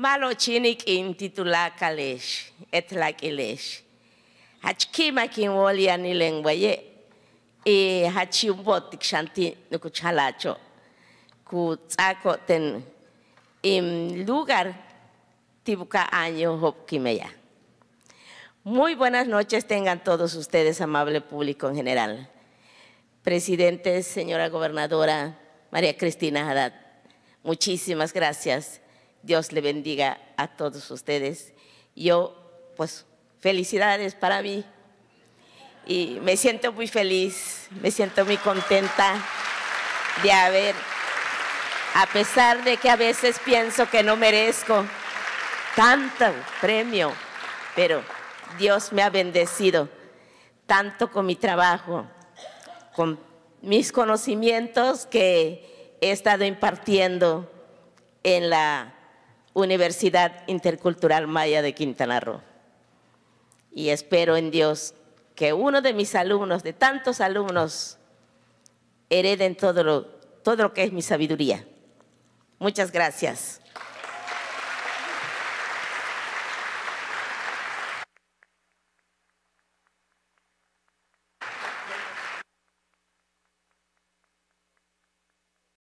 Malochinik in titula kalesh, et Hachkima kin wolia y ye. e hachimbot tikshanti nukuchalacho, ku ten im lugar tibuka año hopkimeya. Muy buenas noches tengan todos ustedes, amable público en general. Presidente, señora gobernadora María Cristina Haddad, muchísimas gracias Dios le bendiga a todos ustedes. Yo, pues, felicidades para mí. Y me siento muy feliz, me siento muy contenta de haber, a pesar de que a veces pienso que no merezco tanto premio, pero Dios me ha bendecido tanto con mi trabajo, con mis conocimientos que he estado impartiendo en la Universidad Intercultural Maya de Quintana Roo. Y espero en Dios que uno de mis alumnos, de tantos alumnos, hereden todo lo, todo lo que es mi sabiduría. Muchas gracias.